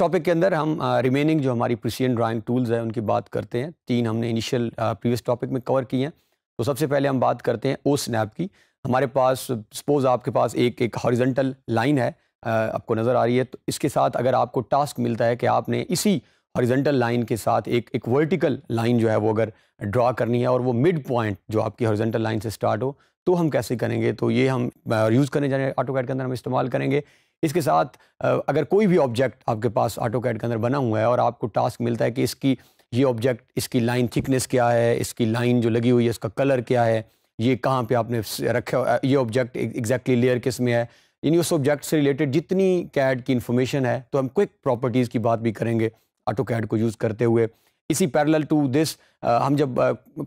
topic के अंदर हम रिमेनिंग जो हमारी प्रिसियन ड्राइंग टूल्स हैं उनकी बात करते हैं तीन हमने इनिशियल प्रीवियस टॉपिक में कवर की हैं तो सबसे पहले हम बात करते हैं ओ स्नैप की हमारे पास सपोज़ आपके पास एक एक हॉरिजेंटल लाइन है आपको नज़र आ रही है तो इसके साथ अगर आपको टास्क मिलता है कि आपने इसी हॉरिजेंटल लाइन के साथ एक एक वर्टिकल लाइन जो है वो अगर ड्रा करनी है और वो मिड पॉइंट जो आपकी हॉरिजेंटल लाइन से स्टार्ट हो तो हम कैसे करेंगे तो ये हम यूज़ करने जा रहे हैं ऑटो के अंदर हम इस्तेमाल करेंगे इसके साथ अगर कोई भी ऑब्जेक्ट आपके पास ऑटो कैड के अंदर बना हुआ है और आपको टास्क मिलता है कि इसकी ये ऑब्जेक्ट इसकी लाइन थिकनेस क्या है इसकी लाइन जो लगी हुई है इसका कलर क्या है ये कहाँ पे आपने रखे ये ऑब्जेक्ट एग्जैक्टली लेयर किस में है इन उस ऑब्जेक्ट से रिलेटेड जितनी कैड की इन्फॉर्मेशन है तो हम क्विक प्रॉपर्टीज़ की बात भी करेंगे ऑटो कैड को यूज़ करते हुए इसी पैरेलल टू दिस हम जब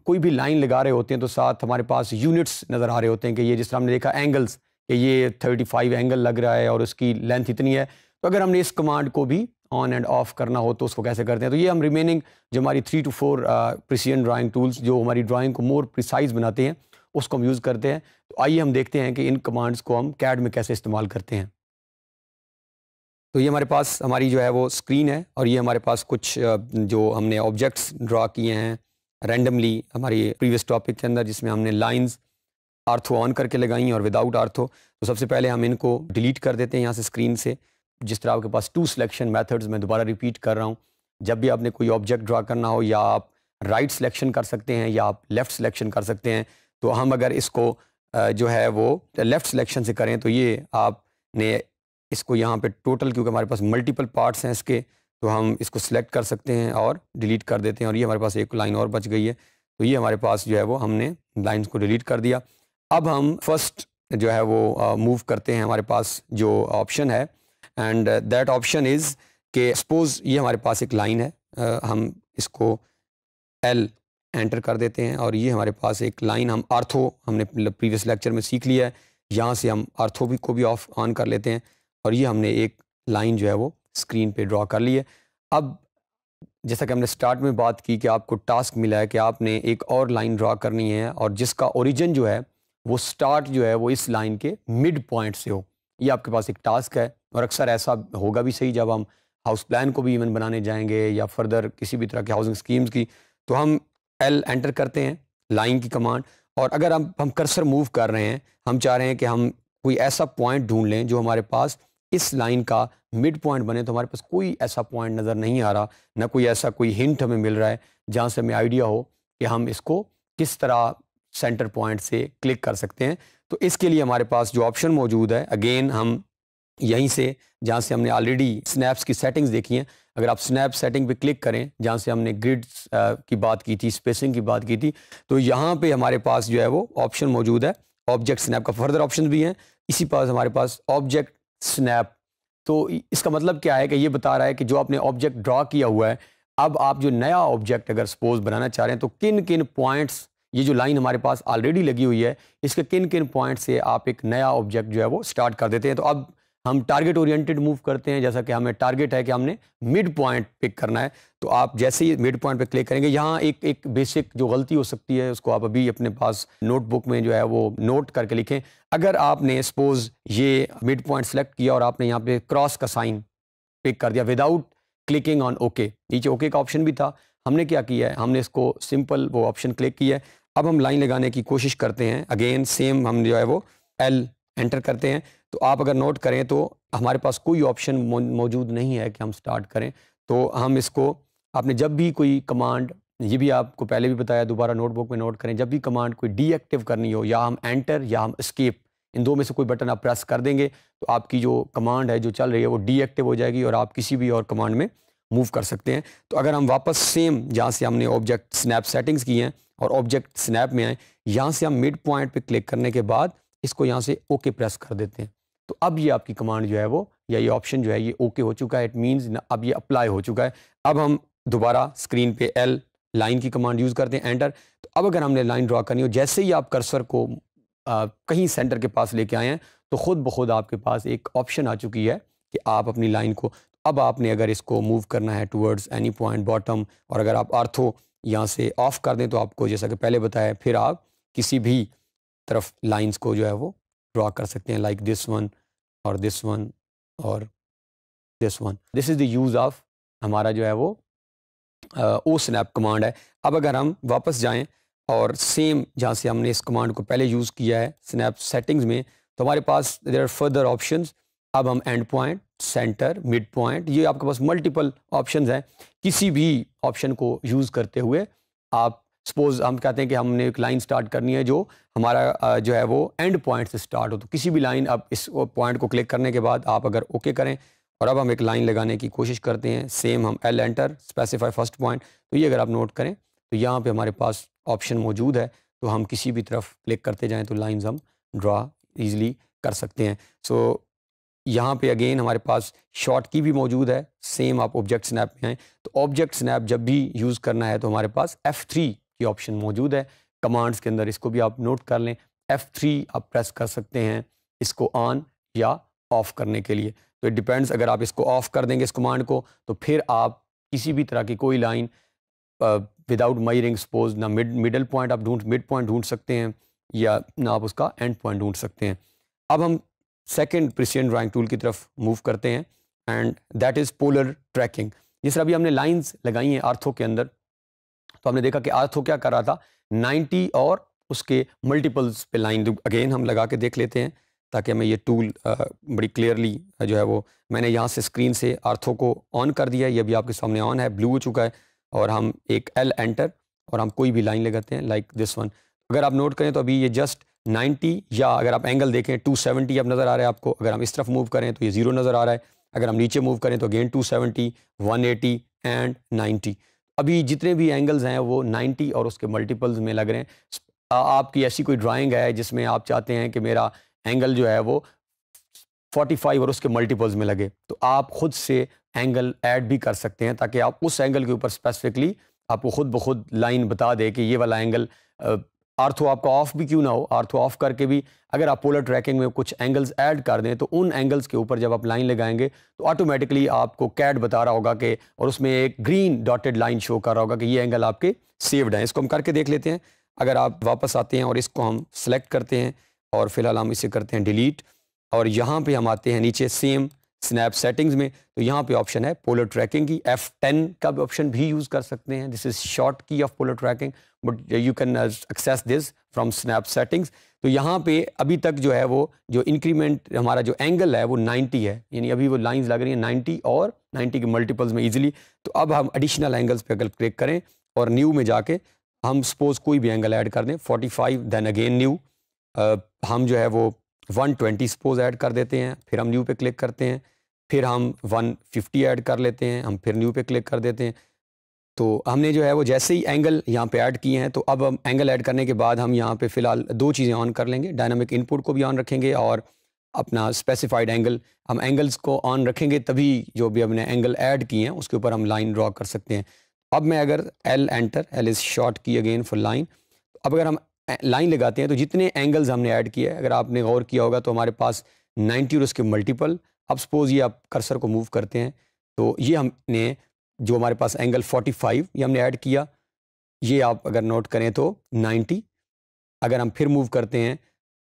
कोई भी लाइन लगा रहे होते हैं तो साथ हमारे पास यूनिट्स नज़र आ रहे होते हैं कि ये जिस तरह हमने देखा एंगल्स कि ये 35 एंगल लग रहा है और उसकी लेंथ इतनी है तो अगर हमने इस कमांड को भी ऑन एंड ऑफ करना हो तो उसको कैसे करते हैं तो ये हम रिमेनिंग जो हमारी three two four precision drawing tools जो हमारी ड्राइंग को मोर प्रिसाइज बनाते हैं उसको हम यूज़ करते हैं तो आइए हम देखते हैं कि इन कमांड्स को हम कैड में कैसे इस्तेमाल करते हैं तो ये हमारे पास हमारी जो है वो स्क्रीन है और ये हमारे पास कुछ uh, जो हमने ऑब्जेक्ट्स ड्रा किए हैं रैंडमली हमारी प्रीवियस टॉपिक के अंदर जिसमें हमने लाइंस आर्थो ऑन करके लगाई और विदाउट आर्थो तो सबसे पहले हम इनको डिलीट कर देते हैं यहाँ से स्क्रीन से जिस तरह आपके पास टू सिलेक्शन मेथड्स मैं दोबारा रिपीट कर रहा हूँ जब भी आपने कोई ऑब्जेक्ट ड्रा करना हो या आप राइट right सिलेक्शन कर सकते हैं या आप लेफ़्ट सिलेक्शन कर सकते हैं तो हम अगर इसको जो है वो लेफ़्ट सिलेक्शन से करें तो ये आपने इसको यहाँ पे टोटल क्योंकि हमारे पास मल्टीपल पार्ट्स हैं इसके तो हम इसको सिलेक्ट कर सकते हैं और डिलीट कर देते हैं और ये हमारे पास एक लाइन और बच गई है तो ये हमारे पास जो है वो हमने लाइन्स को डिलीट कर दिया अब हम फर्स्ट जो है वो मूव uh, करते हैं हमारे पास जो ऑप्शन है एंड दैट ऑप्शन इज़ के सपोज़ ये हमारे पास एक लाइन है uh, हम इसको एल एंटर कर देते हैं और ये हमारे पास एक लाइन हम आर्थो हमने प्रीवियस मतलब लेक्चर में सीख लिया है यहाँ से हम आर्थो भी को भी ऑफ ऑन कर लेते हैं और ये हमने एक लाइन जो है वो स्क्रीन पे ड्रॉ कर ली है अब जैसा कि हमने स्टार्ट में बात की कि आपको टास्क मिला है कि आपने एक और लाइन ड्रा करनी है और जिसका ओरिजिन जो है वो स्टार्ट जो है वो इस लाइन के मिड पॉइंट से हो ये आपके पास एक टास्क है और अक्सर ऐसा होगा भी सही जब हम हाउस प्लान को भी इवन बनाने जाएंगे या फर्दर किसी भी तरह के हाउसिंग स्कीम्स की तो हम एल एंटर करते हैं लाइन की कमांड और अगर हम हम कर्सर मूव कर रहे हैं हम चाह रहे हैं कि हम कोई ऐसा पॉइंट ढूंढ लें जो हमारे पास इस लाइन का मिड पॉइंट बने तो हमारे पास कोई ऐसा पॉइंट नज़र नहीं आ रहा ना कोई ऐसा कोई हिंट हमें मिल रहा है जहाँ से हमें आइडिया हो कि हम इसको किस तरह सेंटर पॉइंट से क्लिक कर सकते हैं तो इसके लिए हमारे पास जो ऑप्शन मौजूद है अगेन हम यहीं से जहाँ से हमने ऑलरेडी स्नैप्स की सेटिंग्स देखी हैं अगर आप स्नैप सेटिंग पे क्लिक करें जहाँ से हमने ग्रिड की बात की थी स्पेसिंग की बात की थी तो यहाँ पे हमारे पास जो है वो ऑप्शन मौजूद है ऑब्जेक्ट स्नैप का फर्दर ऑप्शन भी हैं इसी पास हमारे पास ऑब्जेक्ट स्नैप तो इसका मतलब क्या है कि ये बता रहा है कि जो आपने ऑब्जेक्ट ड्रा किया हुआ है अब आप जो नया ऑब्जेक्ट अगर सपोज बनाना चाह रहे हैं तो किन किन पॉइंट्स ये जो लाइन हमारे पास ऑलरेडी लगी हुई है इसके किन किन पॉइंट से आप एक नया ऑब्जेक्ट जो है वो स्टार्ट कर देते हैं तो अब हम टारगेट ओरिएंटेड मूव करते हैं जैसा कि हमें टारगेट है कि हमने मिड पॉइंट पिक करना है तो आप जैसे ही मिड पॉइंट पे क्लिक करेंगे यहाँ एक एक बेसिक जो गलती हो सकती है उसको आप अभी अपने पास नोटबुक में जो है वो नोट करके लिखें अगर आपने सपोज ये मिड पॉइंट सेलेक्ट किया और आपने यहाँ पे क्रॉस का साइन पिक कर दिया विदाउट क्लिकिंग ऑन ओके नीचे ओके का ऑप्शन भी था हमने क्या किया है हमने इसको सिंपल वो ऑप्शन क्लिक किया है अब हम लाइन लगाने की कोशिश करते हैं अगेन सेम हम जो है वो एल एंटर करते हैं तो आप अगर नोट करें तो हमारे पास कोई ऑप्शन मौजूद नहीं है कि हम स्टार्ट करें तो हम इसको आपने जब भी कोई कमांड ये भी आपको पहले भी बताया दोबारा नोटबुक में नोट करें जब भी कमांड कोई डीएक्टिव करनी हो या हम एंटर या हम स्केप इन दो में से कोई बटन आप प्रेस कर देंगे तो आपकी जो कमांड है जो चल रही है वो डीएक्टिव हो जाएगी और आप किसी भी और कमांड में मूव कर सकते हैं तो अगर हम वापस सेम जहाँ से हमने ऑब्जेक्ट स्नैप सेटिंग्स की हैं और ऑब्जेक्ट स्नैप में आए यहाँ से हम मिड पॉइंट पे क्लिक करने के बाद इसको यहाँ से ओके प्रेस कर देते हैं तो अब ये आपकी कमांड जो है वो या ये ऑप्शन जो है ये ओके हो चुका है इट मीन्स अब ये अप्लाई हो चुका है अब हम दोबारा स्क्रीन पे एल लाइन की कमांड यूज़ करते हैं एंटर तो अब अगर हमने लाइन ड्रा करनी हो जैसे ही आप कर्सर को आ, कहीं सेंटर के पास लेके आए हैं तो ख़ुद ब खुद आपके पास एक ऑप्शन आ चुकी है कि आप अपनी लाइन को अब आपने अगर इसको मूव करना है टूवर्ड्स एनी पॉइंट बॉटम और अगर आप आर्थो यहाँ से ऑफ कर दें तो आपको जैसा कि पहले बताया फिर आप किसी भी तरफ लाइंस को जो है वो ड्रा कर सकते हैं लाइक दिस वन और दिस वन और this one this is the use of हमारा जो है वो ओ स्नैप कमांड है अब अगर हम वापस जाएं और सेम जहाँ से हमने इस कमांड को पहले यूज़ किया है स्नैप सेटिंग्स में तो हमारे पास देर आर फर्दर ऑप्शंस अब हम end point center mid point ये आपके पास मल्टीपल ऑप्शंस हैं किसी भी ऑप्शन को यूज़ करते हुए आप सपोज हम कहते हैं कि हमने एक लाइन स्टार्ट करनी है जो हमारा जो है वो एंड पॉइंट से स्टार्ट हो तो किसी भी लाइन आप इस पॉइंट को क्लिक करने के बाद आप अगर ओके okay करें और अब हम एक लाइन लगाने की कोशिश करते हैं सेम हम L enter specify first point तो ये अगर आप नोट करें तो यहाँ पे हमारे पास ऑप्शन मौजूद है तो हम किसी भी तरफ क्लिक करते जाएँ तो लाइन्स हम ड्रा ईजिली कर सकते हैं सो so, यहाँ पे अगेन हमारे पास शॉर्ट की भी मौजूद है सेम आप ऑब्जेक्ट स्नैप में आएँ तो ऑब्जेक्ट स्नैप जब भी यूज़ करना है तो हमारे पास एफ़ थ्री की ऑप्शन मौजूद है कमांड्स के अंदर इसको भी आप नोट कर लें एफ़ थ्री आप प्रेस कर सकते हैं इसको ऑन या ऑफ़ करने के लिए तो इट डिपेंड्स अगर आप इसको ऑफ़ कर देंगे इस कमांड को तो फिर आप किसी भी तरह की कोई लाइन विदाउट मयरिंग सपोज ना मिड मिडल पॉइंट आप ढूंढ मिड पॉइंट ढूंढ सकते हैं या ना आप उसका एंड पॉइंट ढूंढ सकते हैं अब हम सेकेंड प्रिसियन ड्राइंग टूल की तरफ मूव करते हैं and that is polar tracking जिस अभी हमने लाइंस लगाई हैं आर्थो के अंदर तो हमने देखा कि आर्थो क्या कर रहा था 90 और उसके मल्टीपल्स पे लाइन अगेन हम लगा के देख लेते हैं ताकि हमें ये टूल बड़ी क्लियरली जो है वो मैंने यहाँ से स्क्रीन से आर्थो को ऑन कर दिया है ये अभी आपके सामने ऑन है ब्लू हो चुका है और हम एक एल एंटर और हम कोई भी लाइन लगाते हैं लाइक दिस वन अगर आप नोट करें तो अभी ये जस्ट 90 या अगर आप एंगल देखें 270 अब नज़र आ रहा है आपको अगर हम इस तरफ मूव करें तो ये ज़ीरो नज़र आ रहा है अगर हम नीचे मूव करें तो अगेन 270, एटी एंड 90 अभी जितने भी एंगल्स हैं वो 90 और उसके मल्टीपल्स में लग रहे हैं आपकी ऐसी कोई ड्राइंग है जिसमें आप चाहते हैं कि मेरा एंगल जो है वो 45 और उसके मल्टीपल्स में लगे तो आप खुद से एंगल ऐड भी कर सकते हैं ताकि आप उस एंगल के ऊपर स्पेसिफिकली आपको खुद ब खुद लाइन बता दे कि ये वाला एंगल आर्थो आपका ऑफ भी क्यों ना हो आर्थो ऑफ करके भी अगर आप पोलर ट्रैकिंग में कुछ एंगल्स ऐड कर दें तो उन एंगल्स के ऊपर जब आप लाइन लगाएंगे तो ऑटोमेटिकली आपको कैड बता रहा होगा कि और उसमें एक ग्रीन डॉटेड लाइन शो कर रहा होगा कि ये एंगल आपके सेव्ड हैं इसको हम करके देख लेते हैं अगर आप वापस आते हैं और इसको हम सेलेक्ट करते हैं और फिलहाल हम इसे करते हैं डिलीट और यहाँ पर हम आते हैं नीचे सेम स्नैप सेटिंग्स में तो यहाँ पे ऑप्शन है पोलर ट्रैकिंग की एफ टेन का भी ऑप्शन भी यूज़ कर सकते हैं this is short key of polar tracking but you can access this from snap settings तो यहाँ पे अभी तक जो है वो जो इंक्रीमेंट हमारा जो एंगल है वो 90 है यानी अभी वो लाइंस लग रही हैं 90 और 90 के मल्टीपल्स में इजीली तो अब हम एडिशनल एंगल्स पे अगर क्लिक करें और न्यू में जाके हम सपोज कोई भी एंगल ऐड कर दें फाइव देन अगेन न्यू हम जो है वो 120 सपोज ऐड कर देते हैं फिर हम न्यू पे क्लिक करते हैं फिर हम 150 ऐड कर लेते हैं हम फिर न्यू पे क्लिक कर देते हैं तो हमने जो है वो जैसे ही एंगल यहाँ पे ऐड किए हैं तो अब हम एंगल ऐड करने के बाद हम यहाँ पे फ़िलहाल दो चीज़ें ऑन कर लेंगे डायनामिक इनपुट को भी ऑन रखेंगे और अपना स्पेसिफाइड एंगल हम एंगल्स को ऑन रखेंगे तभी जो भी हमने एंगल ऐड किए हैं उसके ऊपर हम लाइन ड्रॉ कर सकते हैं अब मैं अगर L enter L is short key again for line अब अगर हम लाइन लगाते हैं तो जितने एंगल्स हमने ऐड किए अगर आपने गौर किया होगा तो हमारे पास 90 और उसके मल्टीपल अब सपोज़ ये आप कर्सर को मूव करते हैं तो ये हमने जो हमारे पास एंगल 45 ये हमने ऐड किया ये आप अगर नोट करें तो 90 अगर हम फिर मूव करते हैं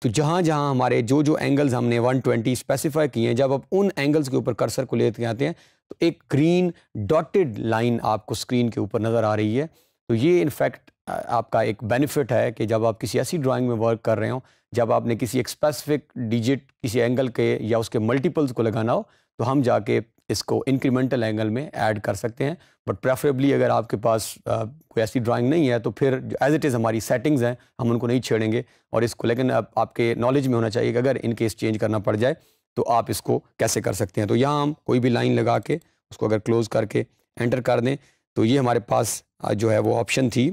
तो जहाँ जहाँ हमारे जो जो एंगल्स हमने 120 स्पेसिफाई किए हैं जब आप उन एंगल्स के ऊपर कर्सर को लेते आते हैं तो एक ग्रीन डॉटेड लाइन आपको स्क्रीन के ऊपर नज़र आ रही है तो ये इनफैक्ट आपका एक बेनिफिट है कि जब आप किसी ऐसी ड्राइंग में वर्क कर रहे हो जब आपने किसी एक स्पेसिफिक डिजिट किसी एंगल के या उसके मल्टीपल्स को लगाना हो तो हम जाके इसको इंक्रीमेंटल एंगल में ऐड कर सकते हैं बट प्रेफरेबली अगर आपके पास आ, कोई ऐसी ड्राइंग नहीं है तो फिर एज इट इज़ हमारी सेटिंग्स हैं हम उनको नहीं छेड़ेंगे और इसको लेकिन आप, आपके नॉलेज में होना चाहिए कि अगर इनकेस चेंज करना पड़ जाए तो आप इसको कैसे कर सकते हैं तो यहाँ हम कोई भी लाइन लगा के उसको अगर क्लोज़ करके एंटर कर दें तो ये हमारे पास जो है वो ऑप्शन थी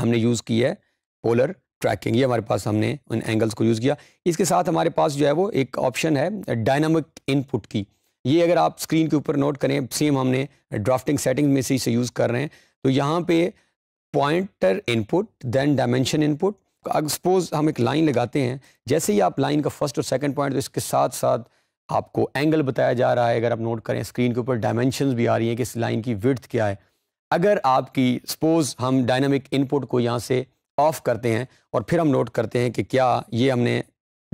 हमने यूज़ की है पोलर ट्रैकिंग ये हमारे पास हमने उन एंगल्स को यूज़ किया इसके साथ हमारे पास जो है वो एक ऑप्शन है डायनामिक इनपुट की ये अगर आप स्क्रीन के ऊपर नोट करें सेम हमने ड्राफ्टिंग सेटिंग में से इसे यूज़ कर रहे हैं तो यहाँ पे pointer input then dimension input अगर सपोज हम एक लाइन लगाते हैं जैसे ही आप लाइन का फर्स्ट और सेकंड पॉइंट तो इसके साथ साथ आपको एंगल बताया जा रहा है अगर आप नोट करें स्क्रीन के ऊपर डायमेंशन भी आ रही हैं कि इस लाइन की विर्थ क्या है अगर आपकी सपोज़ हम डायनामिक इनपुट को यहाँ से ऑफ़ करते हैं और फिर हम नोट करते हैं कि क्या ये हमने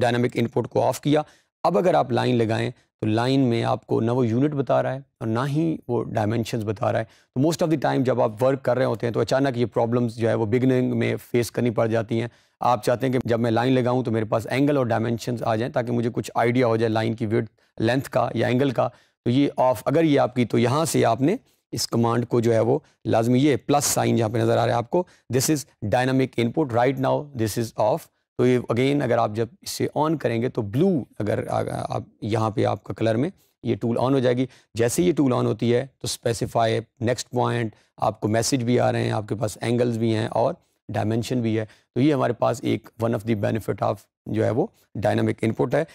डायनामिक इनपुट को ऑफ़ किया अब अगर आप लाइन लगाएं तो लाइन में आपको ना वो यूनिट बता रहा है और ना ही वो डायमेंशन बता रहा है तो मोस्ट ऑफ़ द टाइम जब आप वर्क कर रहे होते हैं तो अचानक ये प्रॉब्लम्स जो है वो बिगनिंग में फेस करनी पड़ जाती हैं आप चाहते हैं कि जब मैं लाइन लगाऊं तो मेरे पास एंगल और डायमेंशन आ जाएं ताकि मुझे कुछ आइडिया हो जाए लाइन की वेथ लेंथ का या एंगल का तो ये ऑफ अगर ये आपकी तो यहाँ से आपने इस कमांड को जो है वो लाजमी ये प्लस साइन यहाँ पे नज़र आ रहा है आपको this is dynamic input right now this is off तो ये अगेन अगर आप जब इसे ऑन करेंगे तो ब्लू अगर आप यहाँ पे आपका कलर में ये टूल ऑन हो जाएगी जैसे ये टूल ऑन होती है तो स्पेसिफाई नेक्स्ट पॉइंट आपको मैसेज भी आ रहे हैं आपके पास एंगल्स भी हैं और डायमेंशन भी है तो ये हमारे पास एक one of the benefit of जो है वो डायनामिक इनपुट है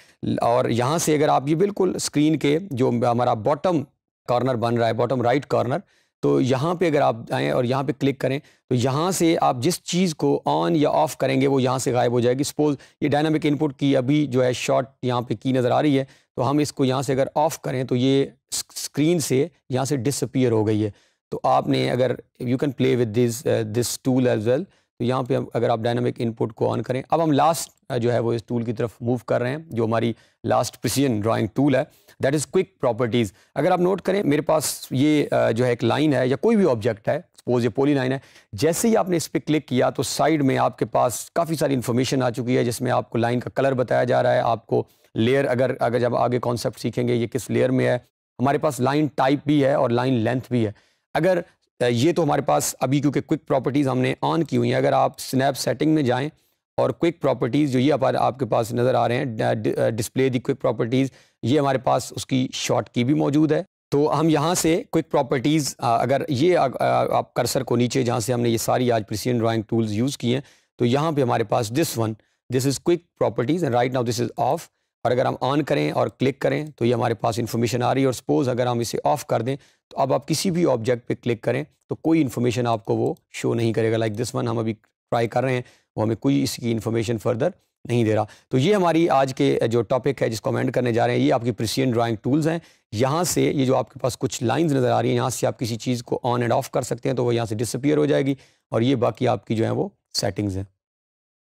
और यहाँ से अगर आप ये बिल्कुल स्क्रीन के जो हमारा बॉटम कॉर्नर बन रहा है बॉटम राइट कॉर्नर तो यहाँ पे अगर आप आएँ और यहाँ पे क्लिक करें तो यहाँ से आप जिस चीज़ को ऑन या ऑफ़ करेंगे वो यहाँ से गायब हो जाएगी सपोज़ ये डायनामिक इनपुट की अभी जो है शॉर्ट यहाँ पे की नज़र आ रही है तो हम इसको यहाँ से अगर ऑफ़ करें तो ये स्क्रीन से यहाँ से डिसअपियर हो गई है तो आपने अगर you can play with this this tool as well तो यहाँ पे अगर आप डायनामिक इनपुट को ऑन करें अब हम लास्ट जो है वो इस टूल की तरफ मूव कर रहे हैं जो हमारी लास्ट प्रिसीजन ड्राइंग टूल है दैट इज़ क्विक प्रॉपर्टीज़ अगर आप नोट करें मेरे पास ये जो है एक लाइन है या कोई भी ऑब्जेक्ट है सपोज ये पोली लाइन है जैसे ही आपने इस पर क्लिक किया तो साइड में आपके पास काफ़ी सारी इन्फॉर्मेशन आ चुकी है जिसमें आपको लाइन का कलर बताया जा रहा है आपको लेयर अगर अगर जब आगे कॉन्सेप्ट सीखेंगे ये किस लेयर में है हमारे पास लाइन टाइप भी है और लाइन लेंथ भी है अगर ये तो हमारे पास अभी क्योंकि क्विक प्रॉपर्टीज़ हमने ऑन की हुई हैं अगर आप स्नैप सेटिंग में जाएँ और क्विक प्रॉपर्टीज़ जो ये आप आपके पास नज़र आ रहे हैं डिस्प्ले दी क्विक प्रॉपर्टीज़ ये हमारे पास उसकी शॉर्ट की भी मौजूद है तो हम यहाँ से क्विक प्रॉपर्टीज़ अगर ये आ, आ, आप कर्सर को नीचे जहाँ से हमने ये सारी आज प्रिसियन ड्राइंग टूल्स यूज़ किए हैं तो यहाँ पे हमारे पास this one this is quick properties and right now this is off और अगर हम ऑन करें और क्लिक करें तो ये हमारे पास इन्फॉर्मेशन आ रही है और सपोज़ अगर हम इसे ऑफ़ कर दें तो अब आप किसी भी ऑब्जेक्ट पे क्लिक करें तो कोई इन्फॉर्मेशन आपको वो शो नहीं करेगा लाइक दिस वन हम अभी ट्राई कर रहे हैं वो हमें कोई इसकी इन्फॉर्मेशन फर्दर नहीं दे रहा तो ये हमारी आज के जो टॉपिक है जिसको कमेंट करने जा रहे हैं ये आपकी प्रिसियन ड्राइंग टूल्स हैं यहाँ से ये जो आपके पास कुछ लाइंस नज़र आ रही हैं यहाँ से आप किसी चीज़ को ऑन एंड ऑफ कर सकते हैं तो वो यहाँ से डिसअपियर हो जाएगी और ये बाकी आपकी जो है वो सेटिंग्स हैं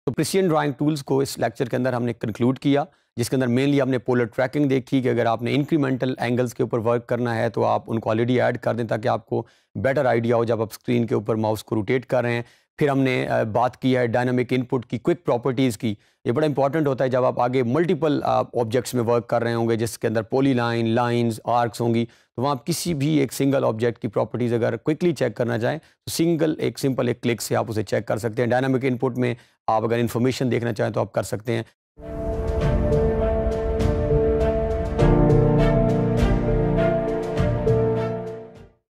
तो प्रिसियन ड्राइंग टूल्स को इस लेक्चर के अंदर हमने कंक्लूड किया जिसके अंदर मेनली आपने पोलर ट्रैकिंग देखी कि अगर आपने इंक्रीमेंटल एंगल्स के ऊपर वर्क करना है तो आप उनको ऑलरेडी ऐड कर दें ताकि आपको बेटर आइडिया हो जब आप स्क्रीन के ऊपर माउस को रोटेट कर रहे हैं फिर हमने बात की है डायनामिक इनपुट की क्विक प्रॉपर्टीज़ की ये बड़ा इंपॉर्टेंट होता है जब आप आगे मल्टीपल ऑब्जेक्ट्स में वर्क कर रहे होंगे जिसके अंदर पोली लाइन लाइन्स आर्क्स होंगी तो वहाँ आप किसी भी एक सिंगल ऑब्जेक्ट की प्रॉपर्टीज़ अगर क्विकली चेक करना चाहें तो सिंगल एक सिंपल एक क्लिक से आप उसे चेक कर सकते हैं डायनामिक इनपुट में आप अगर इन्फॉर्मेशन देखना चाहें तो आप कर सकते हैं